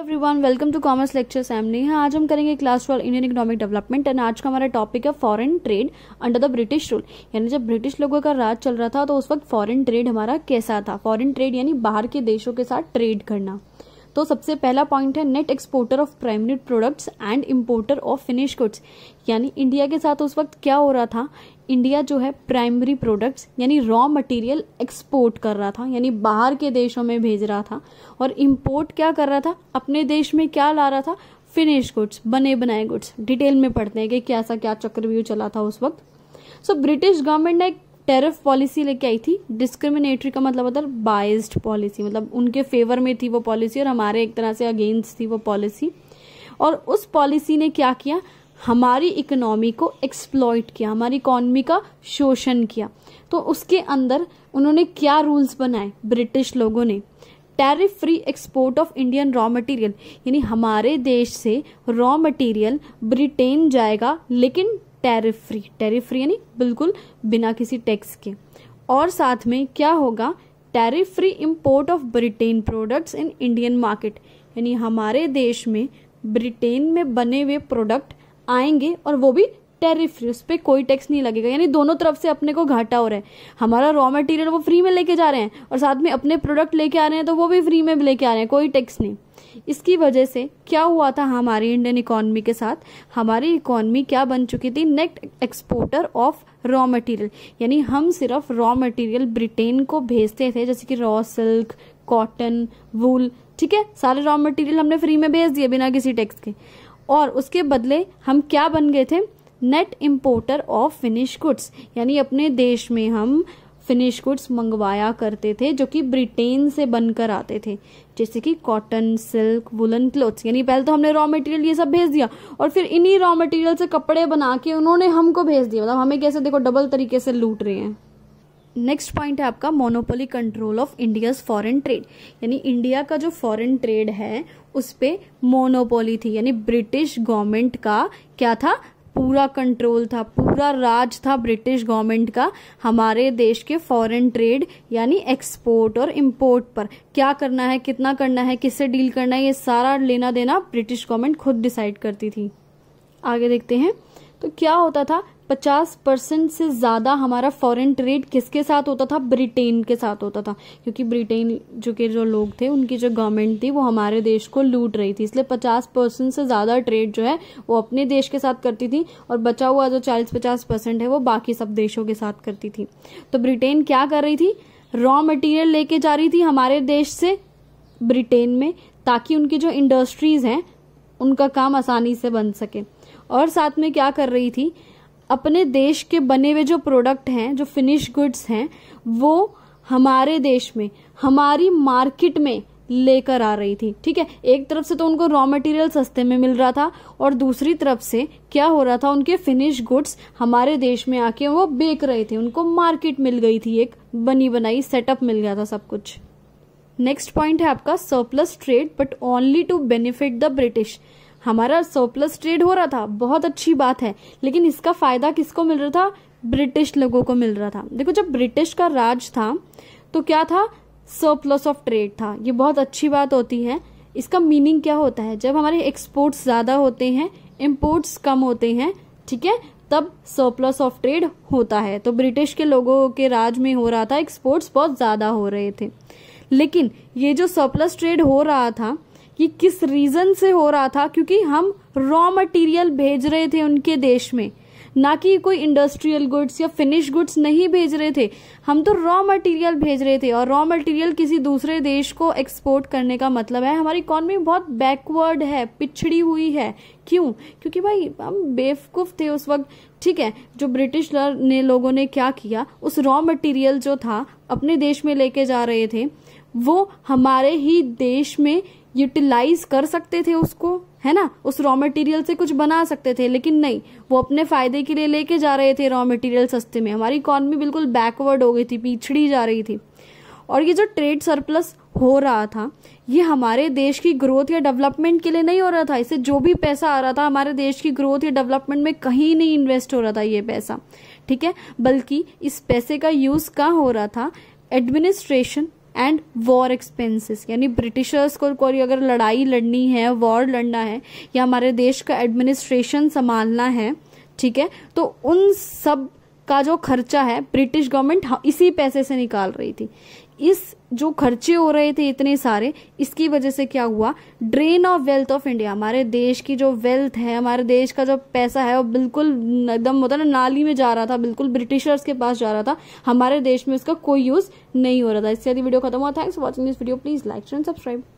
every everyone welcome to commerce lecture सैमनी है आज हम करेंगे class twelve Indian economic development and आज का हमारा टॉपिक है foreign trade under the British rule यानी जब ब्रिटिश लोगों का राज चल रहा था तो उस वक्त फॉरेन ट्रेड हमारा कैसा था फॉरेन ट्रेड यानी बाहर के देशों के साथ ट्रेड करना तो सबसे पहला पॉइंट है net exporter of primary products and importer of finish goods यानी इंडिया के साथ उस वक्त क्या हो रहा था इंडिया जो है प्राइमरी प्रोडक्ट्स यानी रॉ मटेरियल एक्सपोर्ट कर रहा था यानी बाहर के देशों में भेज रहा था और इम्पोर्ट क्या कर रहा था अपने देश में क्या ला रहा था फिनिश गुड्स बने बनाए गुड्स डिटेल में पढ़ते हैं कि कैसा क्या चक्रव्यूह चला था उस वक्त सो ब्रिटिश गवर्नमेंट ने एक टेरिफ पॉलिसी लेके आई थी डिस्क्रिमिनेटरी का मतलब होता है बाइस्ड पॉलिसी मतलब उनके फेवर में थी वो पॉलिसी और हमारे एक तरह से अगेंस्ट थी वो पॉलिसी और उस पॉलिसी ने क्या किया हमारी इकोनॉमी को एक्सप्लॉयट किया हमारी इकोनॉमी का शोषण किया तो उसके अंदर उन्होंने क्या रूल्स बनाए ब्रिटिश लोगों ने tariff free export of Indian raw material यानी हमारे देश से रॉ मटेरियल ब्रिटेन जाएगा लेकिन टैरिफ फ्री टैरिफ फ्री यानी बिल्कुल बिना किसी टैक्स के और साथ में क्या होगा tariff free import of Britain products in Indian market यानी हमारे देश में ब्रिटेन में बने हुए प्रोडक्ट आएंगे और वो भी टेरिफ उस पर कोई टैक्स नहीं लगेगा यानी दोनों तरफ से अपने को घाटा हो रहा है हमारा रॉ मटेरियल वो फ्री में लेके जा रहे हैं और साथ में अपने प्रोडक्ट लेके आ रहे हैं तो वो भी फ्री में लेके आ रहे हैं कोई टैक्स नहीं इसकी वजह से क्या हुआ था हमारी इंडियन इकोनॉमी के साथ हमारी इकोनॉमी क्या बन चुकी थी net exporter of raw material यानी हम सिर्फ रॉ मटेरियल ब्रिटेन को भेजते थे जैसे कि रॉ सिल्क कॉटन वूल ठीक है सारे रॉ मटेरियल हमने फ्री में भेज दिए बिना किसी टैक्स के और उसके बदले हम क्या बन गए थे net importer of finish goods यानी अपने देश में हम फिनिश गुड्स मंगवाया करते थे जो कि ब्रिटेन से बनकर आते थे जैसे कि कॉटन सिल्क वुलन क्लोथ्स यानी पहले तो हमने रॉ मटेरियल ये सब भेज दिया और फिर इन्हीं रॉ मटेरियल से कपड़े बना के उन्होंने हमको भेज दिया मतलब हमें कैसे देखो डबल तरीके से लूट रहे हैं नेक्स्ट पॉइंट है आपका monopoly control of India's foreign trade यानी इंडिया का जो फॉरेन ट्रेड है उस पर मोनोपोली थी यानी ब्रिटिश गवर्नमेंट का क्या था पूरा कंट्रोल था पूरा राज था ब्रिटिश गवर्नमेंट का हमारे देश के फॉरेन ट्रेड यानी एक्सपोर्ट और इम्पोर्ट पर क्या करना है कितना करना है किससे डील करना है ये सारा लेना देना ब्रिटिश गवर्नमेंट खुद डिसाइड करती थी आगे देखते हैं तो क्या होता था 50 परसेंट से ज़्यादा हमारा फॉरेन ट्रेड किसके साथ होता था ब्रिटेन के साथ होता था क्योंकि ब्रिटेन जो के जो लोग थे उनकी जो गवर्नमेंट थी वो हमारे देश को लूट रही थी इसलिए 50 परसेंट से ज़्यादा ट्रेड जो है वो अपने देश के साथ करती थी और बचा हुआ जो चालीस पचास परसेंट है वो बाकी सब देशों के साथ करती थी तो ब्रिटेन क्या कर रही थी रॉ मटेरियल लेके जा रही थी हमारे देश से ब्रिटेन में ताकि उनकी जो इंडस्ट्रीज हैं उनका काम आसानी से बन सके और साथ में क्या कर रही थी अपने देश के बने हुए जो प्रोडक्ट हैं जो फिनिश गुड्स हैं वो हमारे देश में हमारी मार्केट में लेकर आ रही थी ठीक है एक तरफ से तो उनको रॉ मटेरियल सस्ते में मिल रहा था और दूसरी तरफ से क्या हो रहा था उनके फिनिश गुड्स हमारे देश में आके वो बेच रहे थे उनको मार्केट मिल गई थी एक बनी बनाई सेटअप मिल गया था सब कुछ नेक्स्ट पॉइंट है आपका surplus trade but only to benefit the British हमारा सरप्लस ट्रेड हो रहा था बहुत अच्छी बात है लेकिन इसका फायदा किसको मिल रहा था ब्रिटिश लोगों को मिल रहा था देखो जब ब्रिटिश का राज था तो क्या था सरप्लस ऑफ ट्रेड था ये बहुत अच्छी बात होती है इसका मीनिंग क्या होता है जब हमारे एक्सपोर्ट्स ज़्यादा होते हैं इम्पोर्ट्स कम होते हैं ठीक है तब सरप्लस ऑफ ट्रेड होता है तो ब्रिटिश के लोगों के राज में हो रहा था एक्सपोर्ट्स बहुत ज़्यादा हो रहे थे लेकिन ये जो सरप्लस ट्रेड हो रहा था कि किस रीज़न से हो रहा था क्योंकि हम रॉ मटेरियल भेज रहे थे उनके देश में ना कि कोई इंडस्ट्रियल गुड्स या फिनिश गुड्स नहीं भेज रहे थे हम तो रॉ मटेरियल भेज रहे थे और रॉ मटेरियल किसी दूसरे देश को एक्सपोर्ट करने का मतलब है हमारी इकॉनमी बहुत बैकवर्ड है पिछड़ी हुई है क्यों क्योंकि भाई हम बेवकूफ़ थे उस वक्त ठीक है जो ब्रिटिश ने लोगों ने क्या किया उस रॉ मटेरियल जो था अपने देश में लेके जा रहे थे वो हमारे ही देश में यूटिलाइज कर सकते थे उसको है ना उस रॉ मटेरियल से कुछ बना सकते थे लेकिन नहीं वो अपने फायदे के लिए लेके जा रहे थे रॉ मटेरियल सस्ते में हमारी इकॉनमी बिल्कुल बैकवर्ड हो गई थी पिछड़ी जा रही थी और ये जो ट्रेड सरप्लस हो रहा था ये हमारे देश की ग्रोथ या डेवलपमेंट के लिए नहीं हो रहा था इससे जो भी पैसा आ रहा था हमारे देश की ग्रोथ या डेवलपमेंट में कहीं नहीं इन्वेस्ट हो रहा था ये पैसा ठीक है बल्कि इस पैसे का यूज़ कहाँ हो रहा था एडमिनिस्ट्रेशन एंड वॉर एक्सपेंसेस यानी ब्रिटिशर्स को कोई अगर लड़ाई लड़नी है वॉर लड़ना है या हमारे देश का एडमिनिस्ट्रेशन संभालना है ठीक है तो उन सब का जो खर्चा है ब्रिटिश गवर्नमेंट इसी पैसे से निकाल रही थी इस जो खर्चे हो रहे थे इतने सारे इसकी वजह से क्या हुआ drain of wealth of India हमारे देश की जो वेल्थ है हमारे देश का जो पैसा है वो बिल्कुल एकदम होता ना नाली में जा रहा था बिल्कुल ब्रिटिशर्स के पास जा रहा था हमारे देश में उसका कोई यूज नहीं हो रहा था इससे यदि वीडियो खत्म हुआ thanks for watching this video please like and subscribe